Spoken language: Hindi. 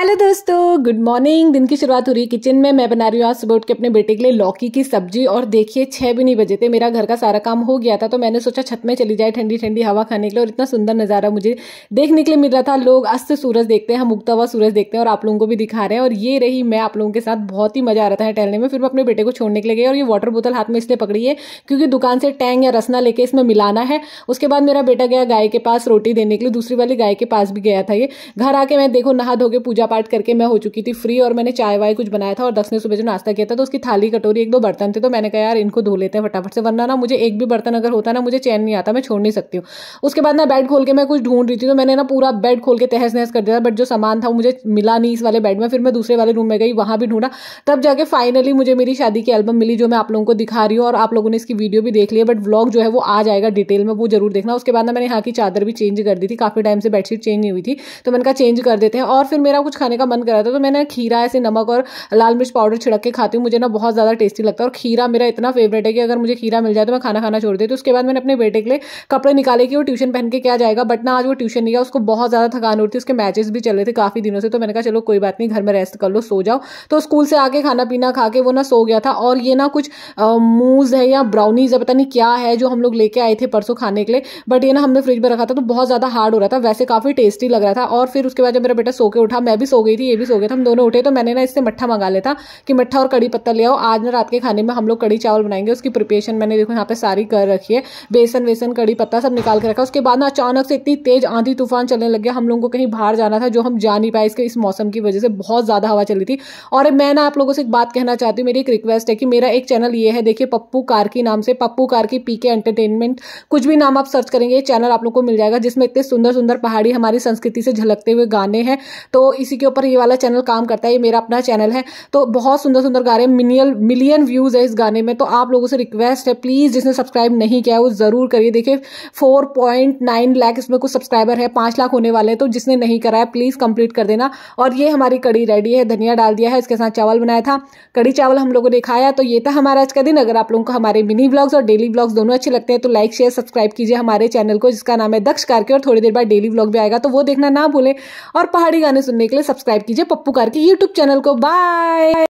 हेलो दोस्तों गुड मॉर्निंग दिन की शुरुआत हो रही है किचन में मैं बना रही हूँ आज सुबह उठ के अपने बेटे के लिए लौकी की सब्जी और देखिए छः भी नहीं बजे थे मेरा घर का सारा काम हो गया था तो मैंने सोचा छत में चली जाए ठंडी ठंडी हवा खाने के लिए और इतना सुंदर नज़ारा मुझे देखने के लिए मिल रहा था लोग अस्त सूरज देखते हैं हम उगता हुआ सूरज देखते हैं और आप लोगों को भी दिखा रहे हैं और ये रही मैं आप लोगों के साथ बहुत ही मज़ा आ रहा था टहलने में फिर मैं अपने बेटे को छोड़ने के लिए गई और ये वाटर बोतल हाथ में इसलिए पकड़ी है क्योंकि दुकान से टैंग या रसना लेके इसमें मिलाना है उसके बाद मेरा बेटा गया गाय के पास रोटी देने के लिए दूसरी वाली गाय के पास भी गया था ये घर आके मैं देखो नहा धो के पूजा पाठ करके मैं हो चुकी थी फ्री और मैंने चाय वाय कुछ बनाया था और दस ने सुबह जो नाश्ता किया था तो उसकी थाली कटोरी एक दो बर्तन थे तो मैंने कहा यार इनको धो लेते हैं फटाफट से वरना ना मुझे एक भी बर्तन अगर होता ना मुझे चैन नहीं आता मैं छोड़ नहीं सकती हूँ उसके बाद ना बेड खोल के मैं कुछ ढूंढ रही थी तो मैंने ना पूरा बेड खोल के तहस नहस कर दिया बट जो सामान था वो मुझे मिला नहीं इस वाले बेड में फिर मैं दूसरे वाले रूम में गई वहाँ भी ढूंढा तब जाके फाइनली मुझे मेरी शादी की एल्बम मिली जो मैं आप लोगों को दिखा रही हूँ और आप लोगों ने इसकी वीडियो भी देख ली है बट व्लॉग जो है वो आ जाएगा डिटेल में वो जरूर देखना उसके बाद ना मैंने यहाँ की चादर भी चेंज कर दी थी काफ़ी टाइम से बेडशीट चेंज नहीं हुई थी तो मैंने कहा चेंज कर देते हैं और फिर मेरा कुछ खाने का मन कर रहा था तो मैंने खीरा ऐसे नमक और लाल मिर्च पाउडर छिड़क के खाती हूँ मुझे ना बहुत ज़्यादा टेस्टी लगता है और खीरा मेरा इतना फेवरेट है कि अगर मुझे खीरा मिल जाए तो मैं खाना खाना छोड़ देती तो उसके बाद मैंने अपने बेटे के लिए कपड़े निकाले कि वो ट्यूशन पहन के क्या जाएगा बट ना आज वो ट्यूशन नहीं गया उसको बहुत ज़्यादा थकान हो रही थी उसके मैचेस भी चल रहे थे काफ़ी दिनों से तो मैंने कहा चलो कोई बात नहीं घर में रेस्ट कर लो सो जाओ तो स्कूल से आके खाना पीना खा के वो ना सो गया था और ये ना कुछ मूज है या ब्राउनीज है पता नहीं क्या है जो हम लोग लेके आए थे परसों खाने के लिए बट ये ना हमने फ्रिज में रखा था तो बहुत ज़्यादा हार्ड हो रहा था वैसे काफ़ी टेस्टी लग रहा था और फिर उसके बाद जब मेरा बेटा सो के उठा मैं भी सो गई थी ये भी सो गया था हम दोनों उठे तो मैंने ना इससे मट्ठा मंगा लिया था कि मट्ठा और कड़ी पत्ता ले आओ आज ना रात के खाने में हम लोग कड़ी चावल बनाएंगे उसकी प्रिपेशन मैंने देखो यहाँ पे सारी कर रखी है बेसन वेसन कड़ी पत्ता सब निकाल के रखा उसके बाद ना अचानक से इतनी तेज आंधी तूफान चलने लग गया हम लोगों को कहीं बाहर जाना था जो हम जा नहीं पाए इसके इस मौसम की वजह से बहुत ज़्यादा हवा चली थी और मैं ना आप लोगों से एक बात कहना चाहती हूँ मेरी एक रिक्वेस्ट है कि मेरा एक चैनल ये है देखिए पप्पू कार की नाम से पप्पू कारकी पी के एंटरटेनमेंट कुछ भी नाम आप सर्च करेंगे चैनल आप लोग को मिल जाएगा जिसमें इतने सुंदर सुंदर पहाड़ी हमारी संस्कृति से झलकते हुए गाने हैं तो इसी के ऊपर ये वाला चैनल काम करता है ये मेरा अपना चैनल है तो बहुत सुंदर सुंदर गा रहे हैं मिनियल मिलियन व्यूज़ है इस गाने में तो आप लोगों से रिक्वेस्ट है प्लीज़ जिसने सब्सक्राइब नहीं किया है वो ज़रूर करिए देखिए फोर पॉइंट नाइन लाख इसमें कुछ सब्सक्राइबर है पाँच लाख होने वाले हैं तो जिसने नहीं करा है प्लीज़ कंप्लीट कर देना और ये हमारी कड़ी रेडी है धनिया डाल दिया है इसके साथ चावल बनाया था कड़ी चावल हम लोगों ने खाया तो ये था हमारा आज का दिन अगर आप लोगों को हमारे मिनी ब्लॉग्स और डेली ब्लॉग्स दोनों अच्छे लगते हैं तो लाइक शेयर सब्सक्राइब कीजिए हमारे चैनल को जिसका नाम है दक्ष कारके और थोड़ी देर बाद डेली ब्लॉग भी आएगा तो वो देखना ना भूलें और पहाड़ी गाने सुनने के लिए लिए सब्सक्राइब कीजिए पप्पू कार के यूट्यूब चैनल को बाय